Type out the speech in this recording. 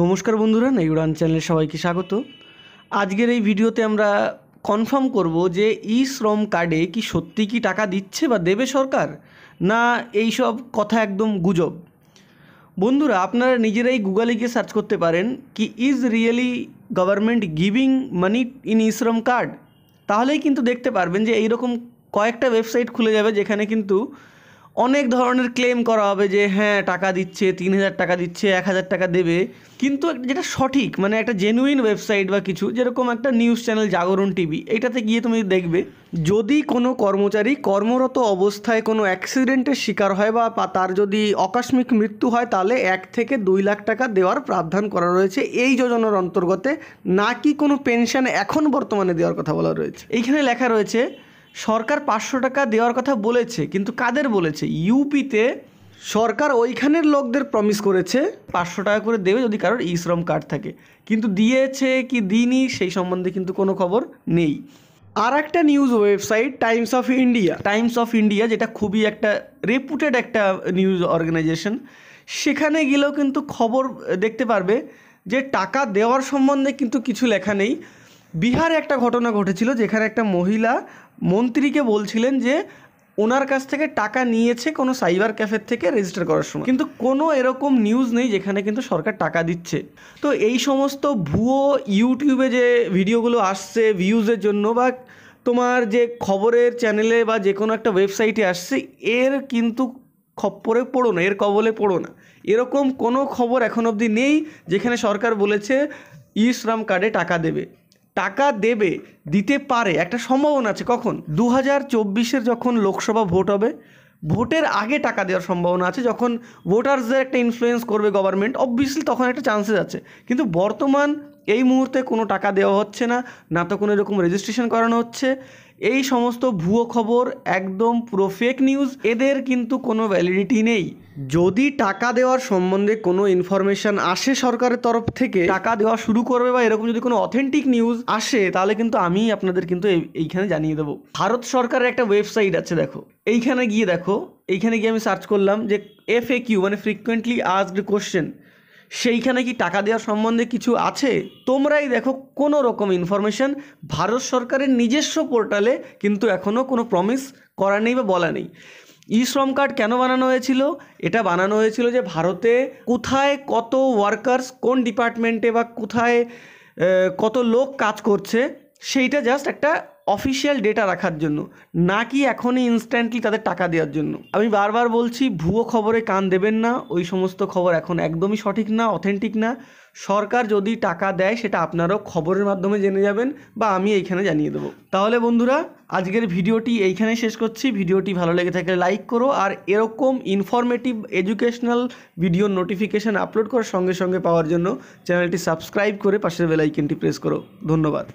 নমস্কার বন্ধুরা উড়ান চ্যানেলে সবাইকে স্বাগত আজকের এই ভিডিওতে আমরা কনফার্ম করব যে ই শ্রম কার্ডে কি সত্যি কি টাকা দিচ্ছে বা দেবে সরকার না এই সব কথা একদম গুজব বন্ধুরা আপনারা নিজেরাই গুগলে গিয়ে সার্চ করতে পারেন কি is really government giving money in E Shram card তাহলেই কিন্তু দেখতে পারবেন যে এইরকম কয়েকটা ওয়েবসাইট খুলে যাবে যেখানে কিন্তু অনেক ধরনের ক্লেম করা হবে যে হ্যাঁ টাকা দিচ্ছে তিন হাজার টাকা দিচ্ছে এক হাজার টাকা দেবে কিন্তু যেটা সঠিক মানে একটা জেনুইন ওয়েবসাইট বা কিছু যেরকম একটা নিউজ চ্যানেল জাগরণ টিভি এটাতে গিয়ে তুমি দেখবে যদি কোনো কর্মচারী কর্মরত অবস্থায় কোনো অ্যাক্সিডেন্টের শিকার হয় বা তার যদি আকস্মিক মৃত্যু হয় তাহলে এক থেকে দুই লাখ টাকা দেওয়ার প্রাবধান করা রয়েছে এই যোজনার অন্তর্গতে না কি কোনো পেনশন এখন বর্তমানে দেওয়ার কথা বলা রয়েছে এইখানে লেখা রয়েছে সরকার পাঁচশো টাকা দেওয়ার কথা বলেছে কিন্তু কাদের বলেছে ইউপিতে সরকার ওইখানের লোকদের প্রমিস করেছে পাঁচশো টাকা করে দেবে যদি কারোর ই শ্রম কার্ড থাকে কিন্তু দিয়েছে কি দিনই সেই সম্বন্ধে কিন্তু কোনো খবর নেই আর একটা news website Times of India Times of India যেটা খুবই একটা রেপুটেড একটা নিউজ অর্গানাইজেশন সেখানে গেলেও কিন্তু খবর দেখতে পারবে যে টাকা দেওয়ার সম্বন্ধে কিন্তু কিছু লেখা নেই বিহারে একটা ঘটনা ঘটেছিল যেখানে একটা মহিলা মন্ত্রীকে বলছিলেন যে ওনার কাছ থেকে টাকা নিয়েছে কোনো সাইবার ক্যাফের থেকে রেজিস্টার করার সময় কিন্তু কোনো এরকম নিউজ নেই যেখানে কিন্তু সরকার টাকা দিচ্ছে তো এই সমস্ত ভুয়ো ইউটিউবে যে ভিডিওগুলো আসছে ভিউজের জন্য বা তোমার যে খবরের চ্যানেলে বা যে কোনো একটা ওয়েবসাইটে আসছে এর কিন্তু খপ্পরে পড়ো না এর কবলে পড়ো না এরকম কোনো খবর এখন অবধি নেই যেখানে সরকার বলেছে ইশ্রাম কার্ডে টাকা দেবে টাকা দেবে দিতে পারে একটা সম্ভাবনা আছে কখন দু হাজার চব্বিশের যখন লোকসভা ভোট হবে ভোটের আগে টাকা দেওয়ার সম্ভাবনা আছে যখন ভোটারসদের একটা ইনফ্লুয়েন্স করবে গভর্নমেন্ট অবভিয়াসলি তখন একটা চান্সেস আছে কিন্তু বর্তমান এই মুহূর্তে কোনো টাকা দেওয়া হচ্ছে না না তো কোনো এরকম রেজিস্ট্রেশন করানো হচ্ছে এই সমস্ত ভুয়ো খবর একদম পুরো ফেক নিউজ এদের কিন্তু কোনো ভ্যালিডিটি নেই যদি টাকা দেওয়ার সম্বন্ধে কোনো ইনফরমেশান আসে সরকারের তরফ থেকে টাকা দেওয়া শুরু করবে বা এরকম যদি কোনো অথেন্টিক নিউজ আসে তাহলে কিন্তু আমি আপনাদের কিন্তু এইখানে জানিয়ে দেবো ভারত সরকারের একটা ওয়েবসাইট আছে দেখো এইখানে গিয়ে দেখো এইখানে গিয়ে আমি সার্চ করলাম যে এফ এ কিউ মানে ফ্রিকুয়েন্টলি আস্কড কোশ্চেন সেইখানে কি টাকা দেওয়ার সম্বন্ধে কিছু আছে তোমরাই দেখো কোনো রকম ইনফরমেশান ভারত সরকারের নিজস্ব পোর্টালে কিন্তু এখনও কোনো প্রমিস করা নেই বা বলা নেই ই শ্রম কার্ড কেন বানানো হয়েছিল এটা বানানো হয়েছিল যে ভারতে কোথায় কত ওয়ার্কার্স কোন ডিপার্টমেন্টে বা কোথায় কত লোক কাজ করছে সেইটা জাস্ট একটা অফিসিয়াল ডেটা রাখার জন্য নাকি এখনই ইনস্ট্যান্টলি তাদের টাকা দেওয়ার জন্য আমি বারবার বলছি ভুয়ো খবরে কান দেবেন না ওই সমস্ত খবর এখন একদমই সঠিক না অথেন্টিক না সরকার যদি টাকা দেয় সেটা আপনারাও খবরের মাধ্যমে জেনে যাবেন বা আমি এইখানে জানিয়ে দেবো তাহলে বন্ধুরা আজকের ভিডিওটি এইখানে শেষ করছি ভিডিওটি ভালো লেগে থাকলে লাইক করো আর এরকম informative educational video notification upload করার সঙ্গে সঙ্গে পাওয়ার জন্য চ্যানেলটি সাবস্ক্রাইব করে পাশের বেলাইকেনটি প্রেস করো ধন্যবাদ